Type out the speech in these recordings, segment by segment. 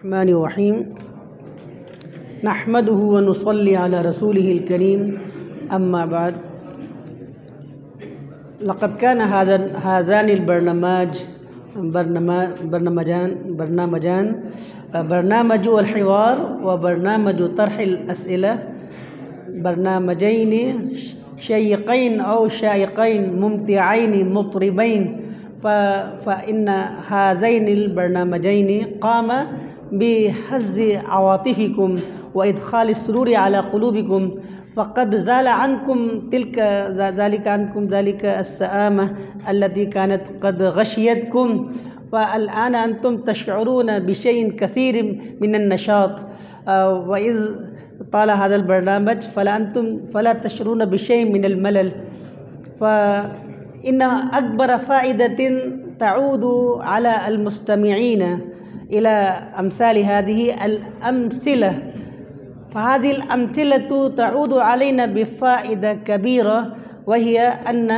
الرحمن الرحيم نحمده ونصلي على رسوله الكريم أما بعد لقد كان هذا هذان البرنامج برنامجان برنامجان برنامج الحوار وبرنامج طرح الأسئلة برنامجين شيقين أو شائقين ممتعين مطربين فإن هذين البرنامجين قام بحز عواطفكم وإدخال السرور على قلوبكم فقد زال عنكم تلك ذلك عنكم ذلك السآمة التي كانت قد غشيتكم فالآن أنتم تشعرون بشيء كثير من النشاط آه، وإذ طال هذا البرنامج فلا أنتم فلا تشعرون بشيء من الملل فإن أكبر فائدة تعود على المستمعين إلى أمثال هذه الأمثلة فهذه الأمثلة تعود علينا بفائدة كبيرة وهي أن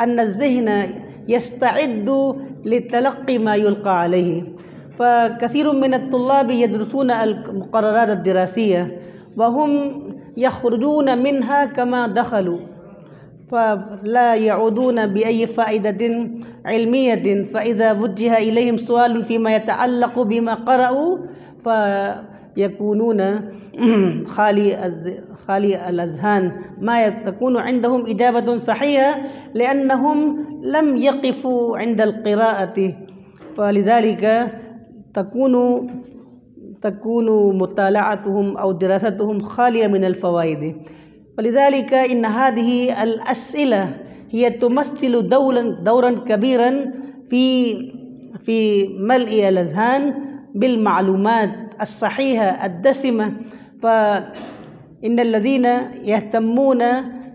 أن الذهن يستعد لتلقي ما يلقى عليه فكثير من الطلاب يدرسون المقررات الدراسية وهم يخرجون منها كما دخلوا فلا يعودون بأي فائدة علمية فإذا وجه إليهم سؤال فيما يتعلق بما قرأوا فيكونون خالي خالي الأذهان ما تكون عندهم إجابة صحيحة لأنهم لم يقفوا عند القراءة فلذلك تكون تكون مطالعتهم أو دراستهم خالية من الفوائد ولذلك إن هذه الأسئلة هي تمثل دولا دورا كبيرا في في ملء الأذهان بالمعلومات الصحيحة الدسمة فإن الذين يهتمون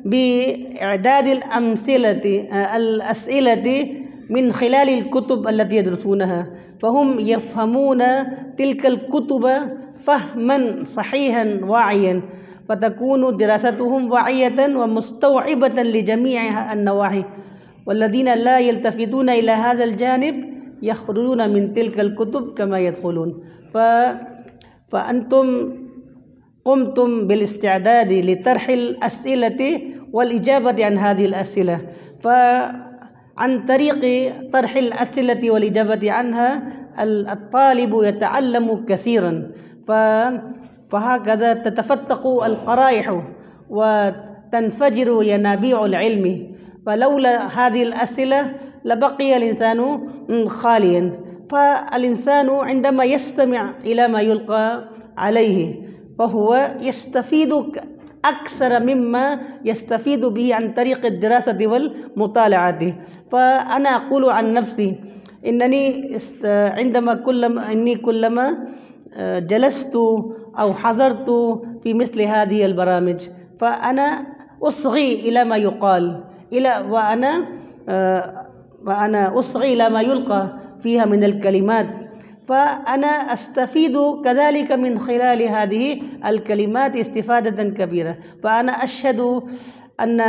بإعداد الأمثلة الأسئلة من خلال الكتب التي يدرسونها فهم يفهمون تلك الكتب فهما صحيحا واعيا فتكون دراستهم واعية ومستوعبة لجميع النواحي والذين لا يلتفتون إلى هذا الجانب يخرجون من تلك الكتب كما يدخلون ف... فأنتم قمتم بالاستعداد لطرح الأسئلة والإجابة عن هذه الأسئلة فعن طريق طرح الأسئلة والإجابة عنها الطالب يتعلم كثيرا ف فهكذا تتفتق القرائح وتنفجر ينابيع العلم فلولا هذه الأسئلة لبقي الإنسان خاليا فالإنسان عندما يستمع إلى ما يلقى عليه فهو يستفيد أكثر مما يستفيد به عن طريق الدراسة والمطالعة فأنا أقول عن نفسي إنني عندما كلما إني كلما آه، جلست أو حذرت في مثل هذه البرامج فأنا أصغي إلى ما يقال إلى وأنا آه، وأنا أصغي إلى ما يلقى فيها من الكلمات فأنا أستفيد كذلك من خلال هذه الكلمات استفادة كبيرة فأنا أشهد أن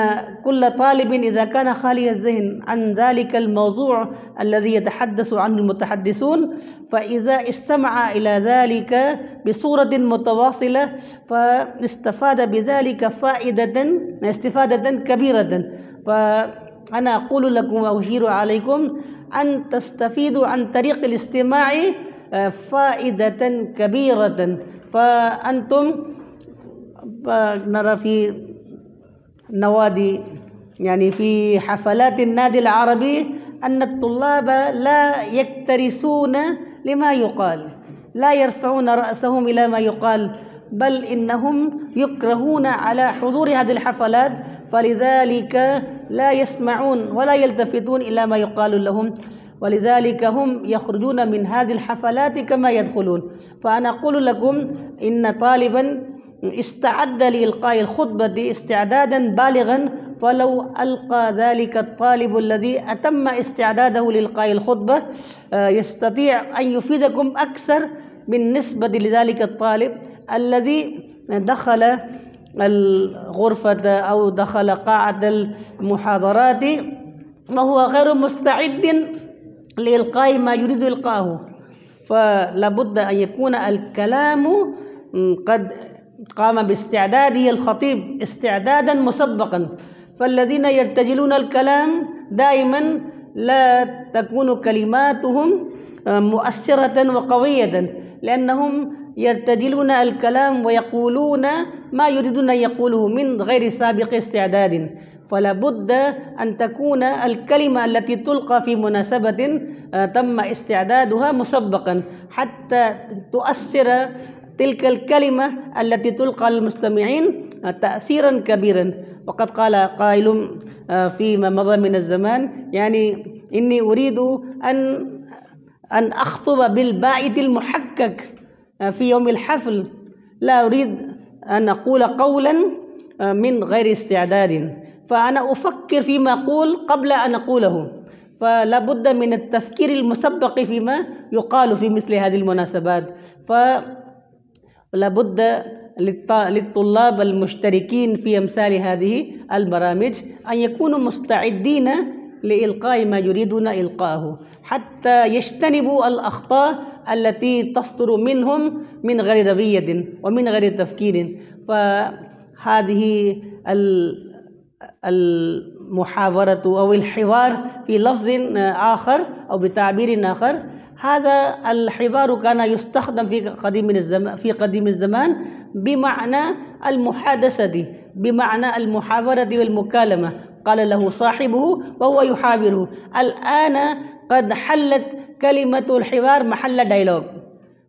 كل طالب إذا كان خالي الذهن عن ذلك الموضوع الذي يتحدث عنه المتحدثون فإذا استمع إلى ذلك بصورة متواصلة فاستفاد بذلك فائدة استفادة كبيرة فأنا أقول لكم وأشير عليكم أن تستفيدوا عن طريق الاستماع آه، فائدة كبيرة فأنتم آه، نرى في نوادي يعني في حفلات النادي العربي أن الطلاب لا يكترثون لما يقال لا يرفعون رأسهم إلى ما يقال بل إنهم يكرهون على حضور هذه الحفلات فلذلك لا يسمعون ولا يلتفتون إلى ما يقال لهم ولذلك هم يخرجون من هذه الحفلات كما يدخلون فأنا أقول لكم إن طالبا استعد لإلقاء الخطبة دي استعدادا بالغا فلو ألقى ذلك الطالب الذي أتم استعداده لإلقاء الخطبة آه، يستطيع أن يفيدكم أكثر من نسبة لذلك الطالب الذي دخل الغرفة أو دخل قاعة المحاضرات وهو غير مستعد لإلقاء ما يريد إلقاءه فلا بد أن يكون الكلام قد قام باستعداده الخطيب استعدادا مسبقا فالذين يرتجلون الكلام دائما لا تكون كلماتهم آه، مؤثرة وقوية لأنهم يرتجلون الكلام ويقولون ما يريدون أن يقوله من غير سابق استعداد فلا بد أن تكون الكلمة التي تلقى في مناسبة آه، تم استعدادها مسبقا حتى تؤثر تلك الكلمة التي تلقى للمستمعين تأثيرا كبيرا وقد قال قائل آه، فيما مضى من الزمان يعني إني أريد أن أن أخطب بالبائد المحقق آه، في يوم الحفل لا أريد أن أقول قولا آه، من غير استعداد فأنا أفكر فيما أقول قبل أن أقوله فلا بد من التفكير المسبق فيما يقال في مثل هذه المناسبات ف لابد للطلاب المشتركين في أمثال هذه البرامج أن يكونوا مستعدين لإلقاء ما يريدون إلقاءه حتى يجتنبوا الأخطاء التي تصدر منهم من غير رويه ومن غير تفكير فهذه المحاورة أو الحوار في لفظ آخر أو بتعبير آخر هذا الحبار كان يستخدم في قديم الزمان في قديم الزمان بمعنى المحادثة بمعنى المحاورة والمكالمة قال له صاحبه وهو يحاوره الآن قد حلت كلمة الحوار محل ديالوج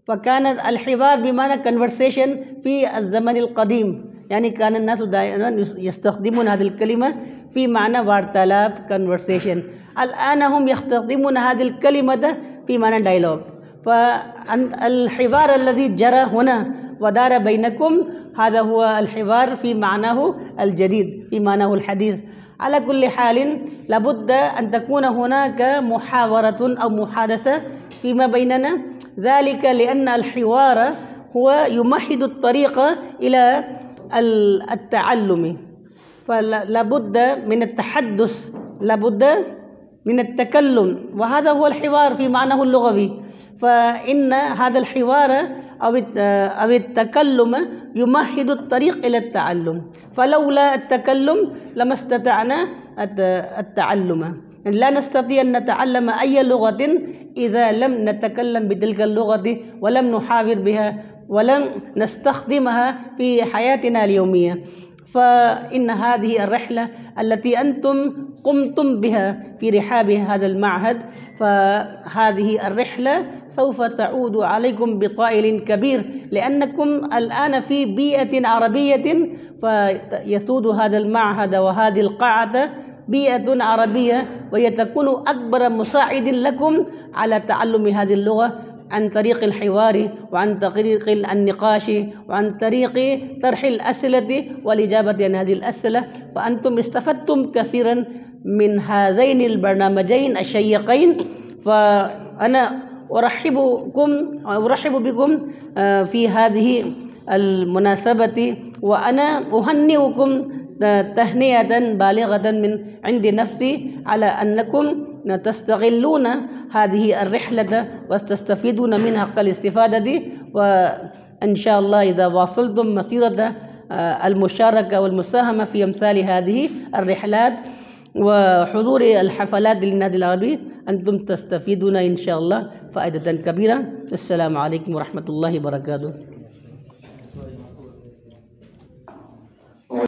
فكان الحوار بمعنى conversation في الزمن القديم يعني كان الناس دائما يستخدمون هذه الكلمة في معنى وارتلاب conversation الآن هم يستخدمون هذه الكلمة في معنى دايلوج فالحوار الذي جرى هنا ودار بينكم هذا هو الحوار في معناه الجديد في معناه الحديث على كل حال لابد أن تكون هناك محاورة أو محادثة فيما بيننا ذلك لأن الحوار هو يمهد الطريق إلى التعلم فلابد من التحدث لابد من التكلم وهذا هو الحوار في معناه اللغوي فإن هذا الحوار أو التكلم يمهد الطريق إلى التعلم فلولا التكلم لما استطعنا التعلم لا نستطيع أن نتعلم أي لغة إذا لم نتكلم بتلك اللغة ولم نحاور بها ولم نستخدمها في حياتنا اليومية فإن هذه الرحلة التي أنتم قمتم بها في رحاب هذا المعهد فهذه الرحلة سوف تعود عليكم بطائل كبير لأنكم الآن في بيئة عربية فيسود هذا المعهد وهذه القاعة بيئة عربية وهي تكون أكبر مساعد لكم على تعلم هذه اللغة عن طريق الحوار وعن طريق النقاش وعن طريق طرح الأسئلة والإجابة عن هذه الأسئلة وأنتم استفدتم كثيرا من هذين البرنامجين الشيقين فأنا أرحبكم أرحب بكم آه، في هذه المناسبة وأنا أهنئكم آه، تهنئة بالغة من عند نفسي على أنكم تستغلون هذه الرحلة وتستفيدون منها قل دي وإن شاء الله إذا واصلتم مسيرة آه، المشاركة والمساهمة في أمثال هذه الرحلات وحضور الحفلات للنادي العربي أنتم تستفيدون إن شاء الله فائدة كبيرة السلام عليكم ورحمة الله وبركاته